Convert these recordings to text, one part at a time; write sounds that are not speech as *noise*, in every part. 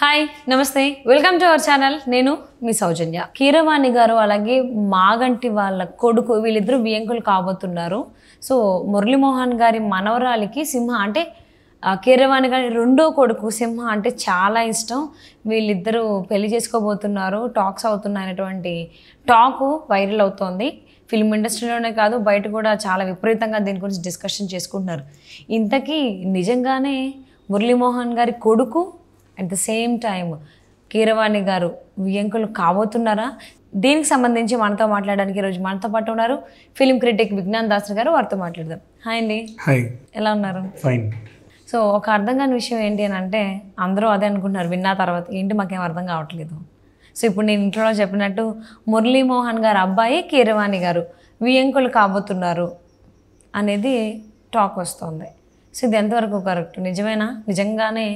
Hi నమస్తే welcome to our channel నేను మీ సౌజన్య కీరవాణి గారు అలాగే మాగంటి వాళ్ళ కొడుకు వీళ్ళిద్దరూ బియ్యంకులు కాబోతున్నారు సో మురళీమోహన్ గారి మనవరాలికి సింహ అంటే కీరవాణి గారి రెండో కొడుకు సింహ అంటే చాలా ఇష్టం వీళ్ళిద్దరూ పెళ్లి చేసుకోబోతున్నారు టాక్స్ అవుతున్నాయనేటువంటి టాకు వైరల్ అవుతోంది ఫిల్మ్ ఇండస్ట్రీలోనే కాదు బయట కూడా చాలా విపరీతంగా దీని గురించి డిస్కషన్ చేసుకుంటున్నారు ఇంతకీ నిజంగానే మురళీమోహన్ గారి కొడుకు at the same time Keeravani గారు వియంకులు కాబోతున్నారా దీనికి సంబంధించి మనతో మాట్లాడడానికి ఈరోజు మనతో పాటు ఉన్నారు ఫిలిం క్రిటిక్ విజ్ఞాన్ దాస్ గారు వారితో మాట్లాడదాం హాయ్ అండి హాయ్ ఎలా ఉన్నారు ఫైన్ సో ఒక అర్థం కాని విషయం ఏంటి అని అంటే అందరూ అదే అనుకుంటున్నారు విన్న తర్వాత ఏంటి మాకేం అర్థం కావట్లేదు సో ఇప్పుడు నేను ఇంట్లో చెప్పినట్టు మురళీమోహన్ గారు అబ్బాయి కీరవాణి గారు వియంకులు కాబోతున్నారు అనేది టాక్ వస్తుంది సో ఇది ఎంతవరకు కరెక్ట్ నిజమేనా నిజంగానే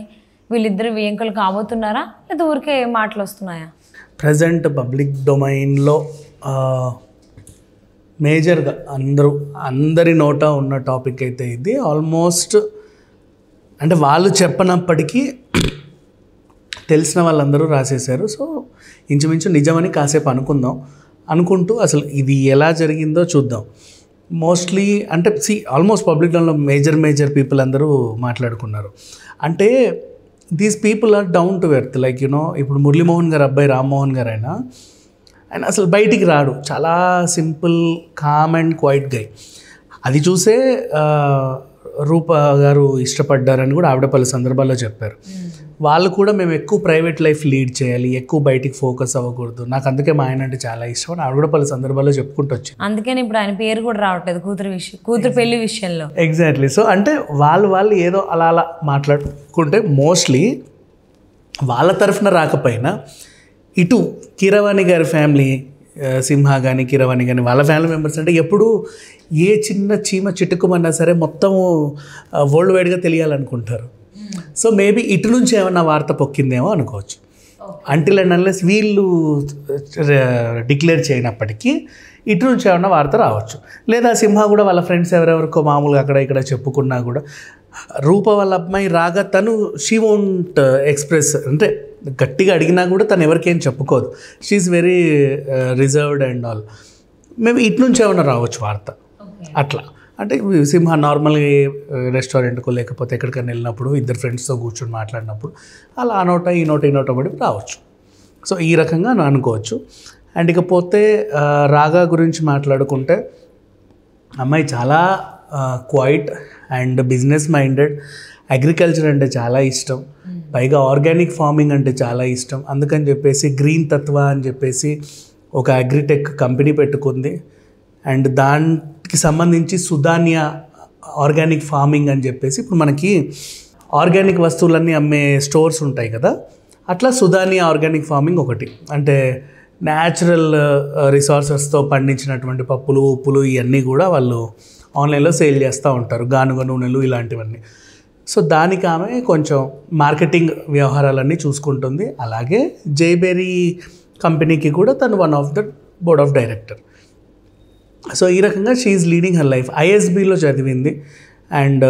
వీళ్ళిద్దరు వియంకులు కాబోతున్నారా లేదా ఊరికే మాటలు వస్తున్నాయా ప్రజెంట్ పబ్లిక్ డొమైన్లో మేజర్గా అందరూ అందరి నోట ఉన్న టాపిక్ అయితే ఇది ఆల్మోస్ట్ అంటే వాళ్ళు చెప్పనప్పటికీ తెలిసిన వాళ్ళందరూ రాసేశారు సో ఇంచుమించు నిజమని కాసేపు అనుకుందాం అనుకుంటూ అసలు ఇది ఎలా జరిగిందో చూద్దాం మోస్ట్లీ అంటే సి ఆల్మోస్ట్ పబ్లిక్ డొమైన్లో మేజర్ మేజర్ పీపుల్ అందరూ మాట్లాడుకున్నారు అంటే these people are down to earth like you know ఇప్పుడు మురళీమోహన్ గారు అబ్బాయి రామ్మోహన్ గారు అయినా ఆయన అసలు బయటికి రాడు చాలా simple calm and quiet guy అది చూసే రూప గారు ఇష్టపడ్డారని కూడా ఆవిడ పలు సందర్భాల్లో చెప్పారు hmm. వాళ్ళు కూడా మేము ఎక్కువ ప్రైవేట్ లైఫ్ లీడ్ చేయాలి ఎక్కువ బయటికి ఫోకస్ అవ్వకూడదు నాకు అందుకే మా ఆయన అంటే చాలా ఇష్టం ఆవిడ కూడా పలు సందర్భాల్లో చెప్పుకుంటూ వచ్చి అందుకని ఇప్పుడు ఆయన పేరు కూడా రావట్లేదు కూతురు విషయం కూతురు పెళ్లి విషయంలో ఎగ్జాక్ట్లీ సో అంటే వాళ్ళు వాళ్ళు ఏదో అలా అలా మాట్లాడుకుంటే మోస్ట్లీ వాళ్ళ తరఫున రాకపోయినా ఇటు కిరవాణి గారి ఫ్యామిలీ సింహ కానీ కిరవాణి కానీ వాళ్ళ ఫ్యామిలీ మెంబర్స్ అంటే ఎప్పుడు ఏ చిన్న చీమ చిటుకమన్నా సరే మొత్తము వరల్డ్ వైడ్గా తెలియాలనుకుంటారు సో మేబీ ఇటు నుంచి ఏమన్నా వార్త పొక్కిందేమో అనుకోవచ్చు అంటిల్ అండ్ అన్లెస్ వీళ్ళు డిక్లేర్ చేయనప్పటికీ ఇటు నుంచి ఏమన్నా వార్త రావచ్చు లేదా సింహ కూడా వాళ్ళ ఫ్రెండ్స్ ఎవరెవరికో మామూలుగా అక్కడ ఇక్కడ చెప్పుకున్నా కూడా రూప వాళ్ళ రాగా తను షీ వోంట్ ఎక్స్ప్రెస్ అంటే గట్టిగా అడిగినా కూడా తను ఎవరికేం చెప్పుకోదు she's very reserved and all మేము ఇటు నుంచి ఏమన్నా రావచ్చు వార్త అట్లా అంటే సింహ నార్మల్ రెస్టారెంట్కు లేకపోతే ఎక్కడికైనా వెళ్ళినప్పుడు ఇద్దరు ఫ్రెండ్స్తో కూర్చొని మాట్లాడినప్పుడు అలా ఆ నోట ఈ నోట ఈ నోట పడి రావచ్చు సో ఈ రకంగా నేను అనుకోవచ్చు అండ్ ఇకపోతే రాగా గురించి మాట్లాడుకుంటే అమ్మాయి చాలా quiet and business minded agriculture అంటే చాలా ఇష్టం పైగా ఆర్గానిక్ ఫార్మింగ్ అంటే చాలా ఇష్టం అందుకని చెప్పేసి గ్రీన్ తత్వ అని చెప్పేసి ఒక అగ్రిటెక్ కంపెనీ పెట్టుకుంది అండ్ దాని కి సంబంధించి సుధాన్య ఆర్గానిక్ ఫార్మింగ్ అని చెప్పేసి ఇప్పుడు మనకి ఆర్గానిక్ వస్తువులన్నీ అమ్మే స్టోర్స్ ఉంటాయి కదా అట్లా సుధాన్య ఆర్గానిక్ ఫార్మింగ్ ఒకటి అంటే న్యాచురల్ రిసోర్సెస్తో పండించినటువంటి పప్పులు ఉప్పులు ఇవన్నీ కూడా వాళ్ళు ఆన్లైన్లో సేల్ చేస్తూ ఉంటారు గానుగ నూనెలు ఇలాంటివన్నీ సో దానికి ఆమె కొంచెం మార్కెటింగ్ వ్యవహారాలన్నీ చూసుకుంటుంది అలాగే జైబెరీ కంపెనీకి కూడా తను one of the board of director so ఈ రకంగా షీఈ్ లీడింగ్ హర్ లైఫ్ ఐఎస్బీలో చదివింది అండ్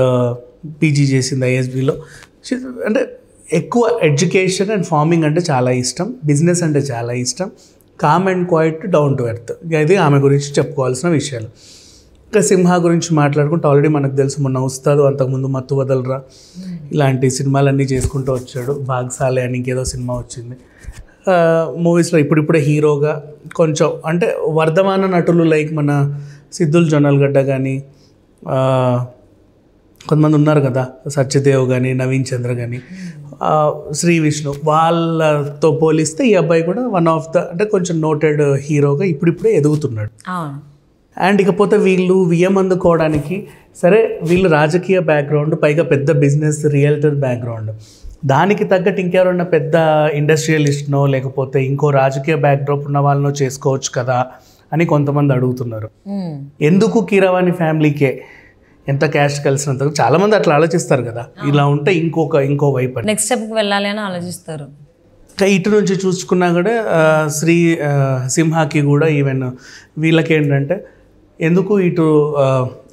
పీజీ uh, చేసింది ఐఎస్బీలో అంటే ఎక్కువ ఎడ్యుకేషన్ అండ్ ఫార్మింగ్ అంటే చాలా ఇష్టం బిజినెస్ అంటే చాలా ఇష్టం calm and quiet down to earth ఇది ఆమె గురించి చెప్పుకోవాల్సిన విషయాలు ఇంకా సింహ గురించి మాట్లాడుకుంటే ఆల్రెడీ మనకు తెలుసు మొన్న వస్తాడు అంతకుముందు మత్తు వదలరా ఇలాంటి సినిమాలన్నీ చేసుకుంటూ వచ్చాడు బాగ్సాలే అని ఇంకేదో సినిమా వచ్చింది మూవీస్లో ఇప్పుడిప్పుడే హీరోగా కొంచెం అంటే వర్ధమాన నటులు లైక్ మన సిద్ధుల్ జొన్నలగడ్డ కానీ కొంతమంది ఉన్నారు కదా సత్యదేవ్ కానీ నవీన్ చంద్ర కానీ శ్రీ విష్ణు వాళ్ళతో పోలిస్తే ఈ అబ్బాయి కూడా వన్ ఆఫ్ ద అంటే కొంచెం నోటెడ్ హీరోగా ఇప్పుడిప్పుడే ఎదుగుతున్నాడు అండ్ ఇకపోతే వీళ్ళు వియం అందుకోవడానికి సరే వీళ్ళు రాజకీయ బ్యాక్గ్రౌండ్ పైగా పెద్ద బిజినెస్ రియల్టర్ బ్యాక్గ్రౌండ్ దానికి తగ్గట్టు ఇంకెవరన్నా పెద్ద ఇండస్ట్రియలిస్ట్నో లేకపోతే ఇంకో రాజకీయ బ్యాక్డ్రాప్ ఉన్న వాళ్ళనో చేసుకోవచ్చు కదా అని కొంతమంది అడుగుతున్నారు ఎందుకు కీరవాణి ఫ్యామిలీకే ఎంత క్యాష్ కలిసినంత చాలా మంది అట్లా ఆలోచిస్తారు కదా ఇలా ఉంటే ఇంకొక ఇంకో వైపు నెక్స్ట్ స్టెప్కి వెళ్ళాలి అని ఆలోచిస్తారు ఇటు నుంచి చూసుకున్నా కూడా శ్రీ సింహాకి కూడా ఈవెన్ వీళ్ళకేంటంటే ఎందుకు ఇటు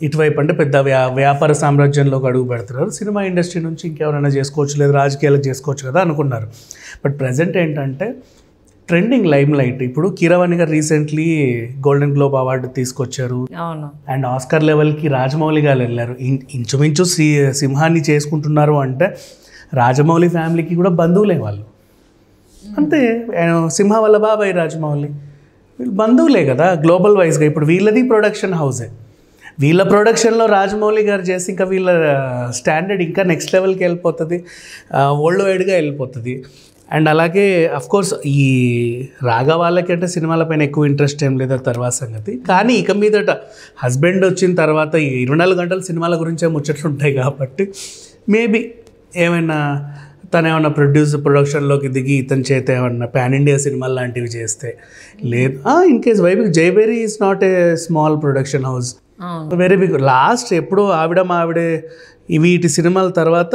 ఇటువైపు అంటే పెద్ద వ్యా వ్యాపార సామ్రాజ్యంలోకి అడుగు పెడుతున్నారు సినిమా ఇండస్ట్రీ నుంచి ఇంకెవరైనా చేసుకోవచ్చు లేదా రాజకీయాలకు చేసుకోవచ్చు కదా అనుకున్నారు బట్ ప్రజెంట్ ఏంటంటే ట్రెండింగ్ లైమ్ లైట్ ఇప్పుడు కిరవాణి గారు రీసెంట్లీ గోల్డెన్ గ్లోబ్ అవార్డు తీసుకొచ్చారు అండ్ ఆస్కర్ లెవెల్కి రాజమౌళి గారు వెళ్ళారు ఇంచుమించు సి సింహాన్ని చేసుకుంటున్నారు అంటే రాజమౌళి ఫ్యామిలీకి కూడా బంధువులే వాళ్ళు అంతే సింహ వల్ల బాబాయ్ రాజమౌళి వీళ్ళు బంధువులే కదా గ్లోబల్ వైజ్గా ఇప్పుడు వీళ్ళది ప్రొడక్షన్ హౌసే వీళ్ళ ప్రొడక్షన్లో రాజమౌళి గారు చేసి ఇంకా వీళ్ళ స్టాండర్డ్ ఇంకా నెక్స్ట్ లెవెల్కి వెళ్ళిపోతుంది వరల్డ్ వైడ్గా వెళ్ళిపోతుంది అండ్ అలాగే కోర్స్ ఈ రాగా వాళ్ళకి అంటే సినిమాలపైన ఎక్కువ ఇంట్రెస్ట్ ఏం లేదా తర్వాత సంగతి కానీ ఇక మీదట హస్బెండ్ వచ్చిన తర్వాత ఇరవై నాలుగు గంటలు సినిమాల గురించే ముచ్చట్లు ఉంటాయి కాబట్టి మేబీ ఏమైనా తను ఏమన్నా ప్రొడ్యూస్ ప్రొడక్షన్లోకి దిగి ఇతని చేత ఏమన్నా ప్యాన్ ఇండియా సినిమాలు లాంటివి చేస్తే లేదు ఇన్ కేస్ వైబిక్ Jayabheri is not a small production house very big last ఎప్పుడో ఆవిడ మావిడే వీటి సినిమాల తర్వాత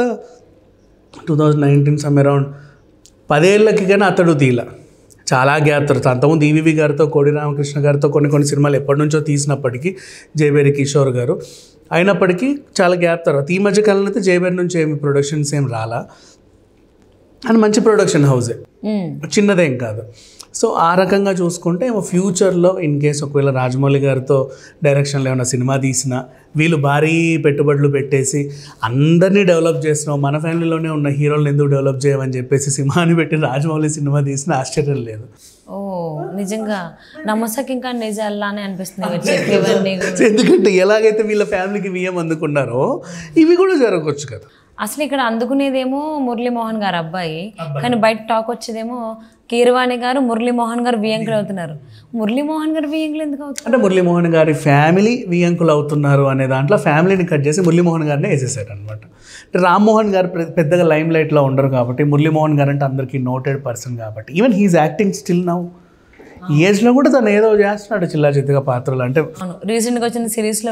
two thousand nineteen some around పదేళ్ళకి కానీ అతడు తీల చాలా గ్యాప్ అంతకుముందు ఈవీవి e గారితో కోడి రామకృష్ణ గారితో కొన్ని కొన్ని సినిమాలు ఎప్పటి నుంచో తీసినప్పటికీ జయబేరి కిషోర్ గారు అయినప్పటికీ చాలా గ్యాప్ తర్వాత ఈ మధ్య కాలంలో అయితే జయబేరి నుంచి ఏమి ప్రొడక్షన్స్ ఏం రాలా అండ్ మంచి ప్రొడక్షన్ హౌసే చిన్నదేం కాదు సో ఆ రకంగా చూసుకుంటే ఏమో ఫ్యూచర్లో ఇన్ కేస్ ఒకవేళ రాజమౌళి గారితో డైరెక్షన్లో ఏమైనా సినిమా తీసినా వీళ్ళు భారీ పెట్టుబడులు పెట్టేసి అందరినీ డెవలప్ చేసినావు మన ఫ్యామిలీలోనే ఉన్న హీరోలను ఎందుకు డెవలప్ చేయమని చెప్పేసి సినిమాని పెట్టి రాజమౌళి సినిమా తీసిన ఆశ్చర్యం లేదు ఓ నిజంగా నమ్మసకి ఇంకా నిజాలానే అనిపిస్తుంది *laughs* ఎందుకంటే ఎలాగైతే వీళ్ళ ఫ్యామిలీకి వియ్యం అందుకున్నారో ఇవి కూడా జరగవచ్చు కదా అసలు ఇక్కడ అందుకునేదేమో మురళీమోహన్ గారు అబ్బాయి కానీ బయట టాక్ వచ్చేదేమో కీరవాణి గారు మురళీమోహన్ గారు వియంకులు అవుతున్నారు మురళీమోహన్ గారు వియంకులు ఎందుకు అవుతున్నారు అంటే మురళీమోహన్ గారి ఫ్యామిలీ వియంకులు అవుతున్నారు అనే దాంట్లో ఫ్యామిలీని కట్ చేసి మురళీమోహన్ గారిని వేసేసారు అనమాట అంటే రామ్మోహన్ గారు పెద్దగా లైమ్ లైట్లో ఉండరు కాబట్టి మురళీమోహన్ గారు అంటే అందరికీ నోటెడ్ పర్సన్ కాబట్టి even he's acting still now ఈ ఏజ్ లో కూడా తను ఏదో చేస్తున్నాడు చిల్లా చిత్తుగా పాత్రలు అంటే రీసెంట్ గా వచ్చిన సిరీస్ లో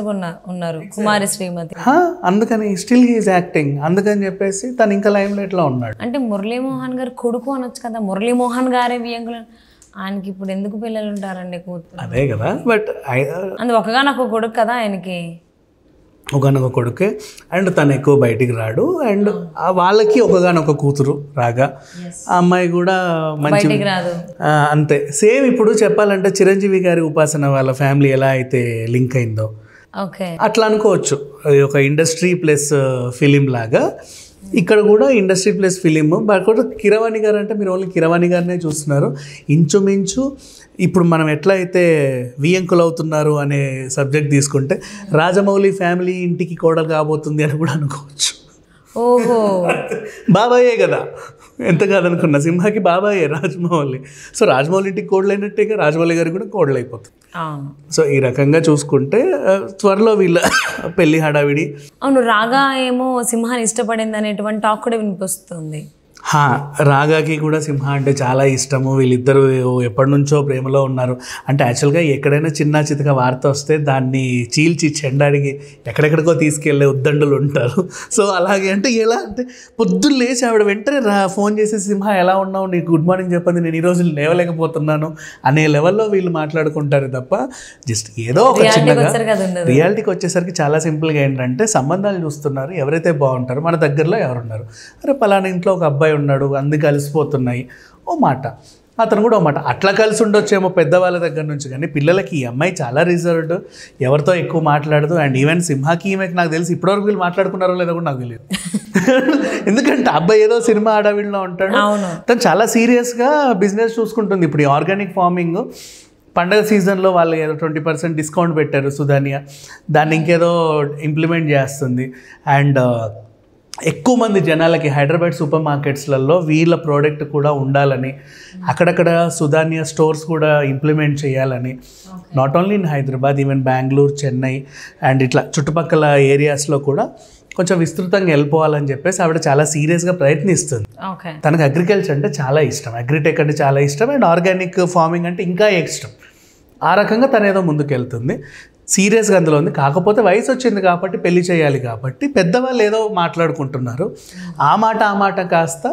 ఉన్నారు కుమారి శ్రీమతి అందుకని స్టిల్ హీస్ యాక్టింగ్ అందుకని చెప్పేసి తను ఇంకా లైమ్ లైట్ లో ఉన్నాడు అంటే మురళీమోహన్ గారు కొడుకు అనొచ్చు కదా మురళీమోహన్ గారే వ్యంగులు ఆయనకి ఇప్పుడు ఎందుకు పిల్లలు ఉంటారండి కూతురు అదే కదా బట్ అది ఒకగా నాకు కొడుకు కదా ఆయనకి ఒకనొక కొడుకే అండ్ తను ఎక్కువ బయటికి రాడు అండ్ వాళ్ళకి ఒకగానొక కూతురు రాగా ఆ అమ్మాయి కూడా మంచి అంతే సేమ్ ఇప్పుడు చెప్పాలంటే చిరంజీవి గారి ఉపాసన వాళ్ళ ఫ్యామిలీ ఎలా అయితే లింక్ అయిందో అట్లా అనుకోవచ్చు ఒక ఇండస్ట్రీ ప్లస్ ఫిలిం లాగా ఇక్కడ కూడా industry place film but Keeravani గారు అంటే మీరు ఓన్లీ కిరవాణి గారినే చూస్తున్నారు ఇంచుమించు ఇప్పుడు మనం ఎట్లా అయితే వియంకులు అవుతున్నారు అనే సబ్జెక్ట్ తీసుకుంటే రాజమౌళి ఫ్యామిలీ ఇంటికి కోడలు కాబోతుంది అని కూడా అనుకోవచ్చు ఓహో బాబాయే కదా ఎంత కాదనుకున్న సింహాకి బాబాయే రాజమౌళి సో రాజమౌళి ఇంటికి కోడలైనట్టుగా రాజమౌళి గారు కూడా అయిపోతుంది సో ఈ రకంగా చూసుకుంటే త్వరలో వీళ్ళ పెళ్లి హడావిడి అవును రాగా ఏమో సింహాన్ని ఇష్టపడింది అనేటువంటి టాక్ కూడా వినిపిస్తుంది రాగాకి కూడా సింహ అంటే చాలా ఇష్టము వీళ్ళిద్దరూ ఎప్పటి నుంచో ప్రేమలో ఉన్నారు అంటే యాక్చువల్గా ఎక్కడైనా చిన్న చితక వార్త వస్తే దాన్ని చీల్చి చెండాడికి ఎక్కడెక్కడికో తీసుకెళ్లే ఉద్దండులు ఉంటారు సో అలాగే అంటే ఎలా అంటే పొద్దున్న లేచి ఆవిడ వెంటనే రా ఫోన్ చేసి సింహ ఎలా ఉన్నావు నీకు గుడ్ మార్నింగ్ చెప్పండి నేను ఈ రోజు లేవలేకపోతున్నాను అనే లెవెల్లో వీళ్ళు మాట్లాడుకుంటారు తప్ప జస్ట్ ఏదో ఒక చిన్నగా రియాలిటీకి వచ్చేసరికి చాలా సింపుల్గా ఏంటంటే సంబంధాలు చూస్తున్నారు ఎవరైతే బాగుంటారో మన దగ్గరలో ఎవరున్నారు అరే పలానా ఇంట్లో ఒక అబ్బాయి ఉన్నాడు అన్ని కలిసిపోతున్నాయి ఓ మాట అతను కూడా మాట అట్లా కలిసి ఉండొచ్చేమో పెద్దవాళ్ళ దగ్గర నుంచి కానీ పిల్లలకి ఈ అమ్మాయి చాలా రిజర్వ్డ్ ఎవరితో ఎక్కువ మాట్లాడదు అండ్ ఈవెన్ సింహాకి ఈమెకి నాకు తెలిసి ఇప్పటివరకు వీళ్ళు మాట్లాడుకున్నారో లేదో కూడా నాకు తెలియదు *laughs* ఎందుకంటే అబ్బాయి ఏదో సినిమా ఆడవిడలో ఉంటాడు తను చాలా సీరియస్గా బిజినెస్ చూసుకుంటుంది ఇప్పుడు ఈ ఆర్గానిక్ ఫార్మింగ్ పండగ సీజన్లో వాళ్ళు ఏదో ట్వంటీ పర్సెంట్ డిస్కౌంట్ పెట్టారు సుధాన్య దాన్ని ఇంకేదో ఇంప్లిమెంట్ చేస్తుంది అండ్ ఎక్కువ మంది జనాలకి హైదరాబాద్ సూపర్ మార్కెట్స్లలో వీళ్ళ ప్రోడక్ట్ కూడా ఉండాలని అక్కడక్కడ సుధాన్య స్టోర్స్ కూడా ఇంప్లిమెంట్ చేయాలని not only in Hyderabad even Bengaluru Chennai and ఇట్లా చుట్టుపక్కల ఏరియాస్లో కూడా కొంచెం విస్తృతంగా వెళ్ళిపోవాలని చెప్పేసి ఆవిడ చాలా సీరియస్గా ప్రయత్నిస్తుంది తనకు అగ్రికల్చర్ అంటే చాలా ఇష్టం అగ్రిటెక్ అంటే చాలా ఇష్టం అండ్ ఆర్గానిక్ ఫార్మింగ్ అంటే ఇంకా ఇష్టం ఆ రకంగా తనేదో ఏదో వెళ్తుంది సీరియస్గా అందులో ఉంది కాకపోతే వయసు వచ్చింది కాబట్టి పెళ్లి చేయాలి కాబట్టి పెద్దవాళ్ళు ఏదో మాట్లాడుకుంటున్నారు ఆ మాట ఆ మాట కాస్త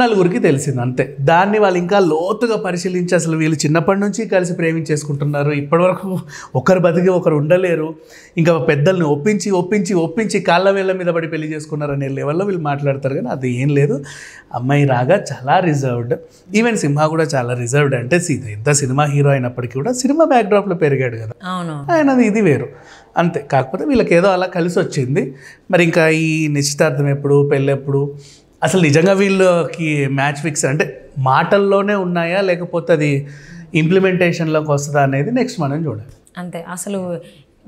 నలుగురికి తెలిసింది అంతే దాన్ని వాళ్ళు ఇంకా లోతుగా పరిశీలించి అసలు వీళ్ళు చిన్నప్పటి నుంచి కలిసి ప్రేమించేసుకుంటున్నారు ఇప్పటివరకు ఒకరు బతికి ఒకరు ఉండలేరు ఇంకా పెద్దల్ని ఒప్పించి ఒప్పించి ఒప్పించి కాళ్ళ వేళ్ళ మీద పడి పెళ్లి చేసుకున్నారు అనే లెవెల్లో వీళ్ళు మాట్లాడతారు కానీ అది ఏం లేదు అమ్మాయి రాగా చాలా రిజర్వ్డ్ ఈవెన్ సినిమా కూడా చాలా రిజర్వ్డ్ అంటే ఎంత సినిమా హీరో అయినప్పటికీ కూడా సినిమా బ్యాక్డ్రాప్లో పెరిగాడు కదా అవును ఆయన ఇది వేరు అంతే కాకపోతే వీళ్ళకి ఏదో అలా కలిసి వచ్చింది మరి ఇంకా ఈ నిశ్చితార్థం ఎప్పుడు పెళ్ళెప్పుడు అసలు నిజంగా వీళ్ళకి మ్యాచ్ ఫిక్స్ అంటే మాటల్లోనే ఉన్నాయా లేకపోతే అది ఇంప్లిమెంటేషన్లోకి వస్తుందా అనేది నెక్స్ట్ మనం చూడాలి అంతే అసలు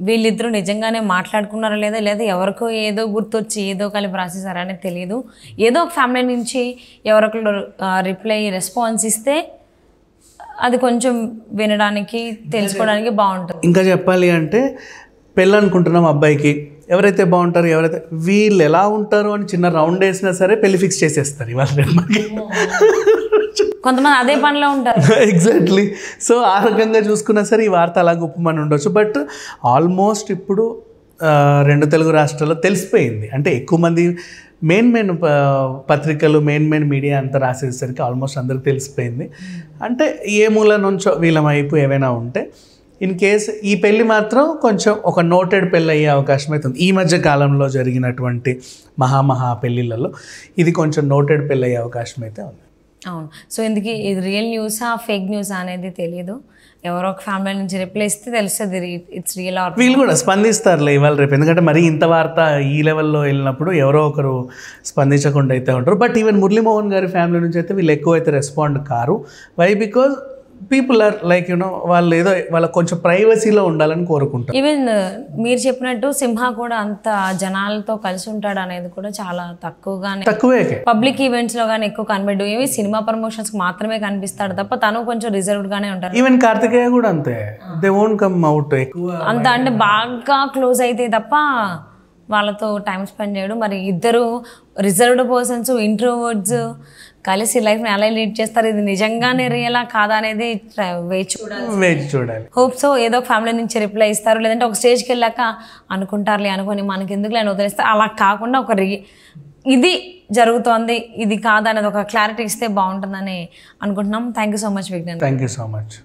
వీళ్ళిద్దరూ నిజంగానే మాట్లాడుకున్నారా లేదా లేదా ఎవరికో ఏదో గుర్తొచ్చి ఏదో కలిపి రాసేసారా అనేది తెలియదు ఏదో ఒక ఫ్యామిలీ నుంచి ఎవరికో రిప్లై రెస్పాన్స్ ఇస్తే అది కొంచెం వినడానికి తెలుసుకోవడానికి బాగుంటుంది ఇంకా చెప్పాలి అంటే పెళ్ళనుకుంటున్నాం అబ్బాయికి ఎవరైతే బాగుంటారు ఎవరైతే వీళ్ళు ఎలా ఉంటారు అని చిన్న రౌండ్ వేసినా సరే పెళ్లి ఫిక్స్ చేసేస్తారు ఇవాళ కొంతమంది అదే పనిలో ఉంటారు ఎగ్జాక్ట్లీ సో ఆ రకంగా చూసుకున్నా సరే ఈ వార్త అలా గుప్పమని ఉండొచ్చు బట్ ఆల్మోస్ట్ ఇప్పుడు రెండు తెలుగు రాష్ట్రాల్లో తెలిసిపోయింది అంటే ఎక్కువ మంది మెయిన్ మెయిన్ పత్రికలు మెయిన్ మెయిన్ మీడియా అంతా రాసేసరికి ఆల్మోస్ట్ అందరికి తెలిసిపోయింది అంటే ఏ మూల నుంచో వీలమైపు ఏమైనా ఉంటే ఇన్ కేస్ ఈ పెళ్ళి మాత్రం కొంచెం ఒక నోటెడ్ పెళ్ళి అయ్యే అవకాశం అవుతుంది ఈ మధ్య కాలంలో జరిగినటువంటి మహామహా పెళ్ళిళ్ళలో ఇది కొంచెం నోటెడ్ పెళ్ళి అయ్యే అవకాశం అయితే ఉంది అవును సో ఇందుకు ఇది రియల్ న్యూసా ఫేక్ న్యూస్ అనేది తెలియదు ఎవరో ఒక ఫ్యామిలీ నుంచి రిప్లై ఇస్తే తెలుస్తుంది ఇట్స్ రియల్ ఆర్ వీళ్ళు కూడా స్పందిస్తారులే ఇవాళ రేపు ఎందుకంటే మరి ఇంత వార్త ఈ లెవెల్లో వెళ్ళినప్పుడు ఎవరో ఒకరు స్పందించకుండా అయితే ఉంటారు బట్ ఈవెన్ మురళీమోహన్ గారి ఫ్యామిలీ నుంచి అయితే వీళ్ళు ఎక్కువ అయితే రెస్పాండ్ కారు why because people are like no వాళ్ళు ఏదో వాళ్ళ కొంచెం ప్రైవసీలో ఉండాలని కోరుకుంటారు ఈవెన్ uh, మీరు చెప్పినట్టు సింహ కూడా అంత జనాలతో కలిసి ఉంటాడు అనేది కూడా చాలా తక్కువగానే తక్కువే పబ్లిక్ ఈవెంట్స్ లో కానీ ఎక్కువ కనబడు ఇవి సినిమా ప్రమోషన్స్ మాత్రమే కనిపిస్తాడు తప్ప తను కొంచెం రిజర్వ్డ్ గానే ఉంటాడు ఈవెన్ కార్తికేయ కూడా అంతే దే ఓన్ కమ్ అవుట్ ఎక్కువ అంత అంటే బాగా క్లోజ్ అయితే తప్ప వాళ్ళతో టైం స్పెండ్ చేయడం మరి ఇద్దరు రిజర్వ్డ్ పర్సన్స్ ఇంట్రోవర్డ్స్ కలిసి లైఫ్ని ఎలా లీడ్ చేస్తారు ఇది నిజంగానే రియలా కాదా అనేది వేచి చూడాలి హోప్ సో ఏదో ఫ్యామిలీ నుంచి రిప్లై ఇస్తారు లేదంటే ఒక స్టేజ్కి వెళ్ళాక అనుకుంటారులే అనుకొని మనకి ఎందుకు లేని వదిలేస్తారు అలా కాకుండా ఒక ఇది జరుగుతోంది ఇది కాదనేది ఒక క్లారిటీ ఇస్తే బాగుంటుందని అనుకుంటున్నాం thank you so much Vignan thank you so much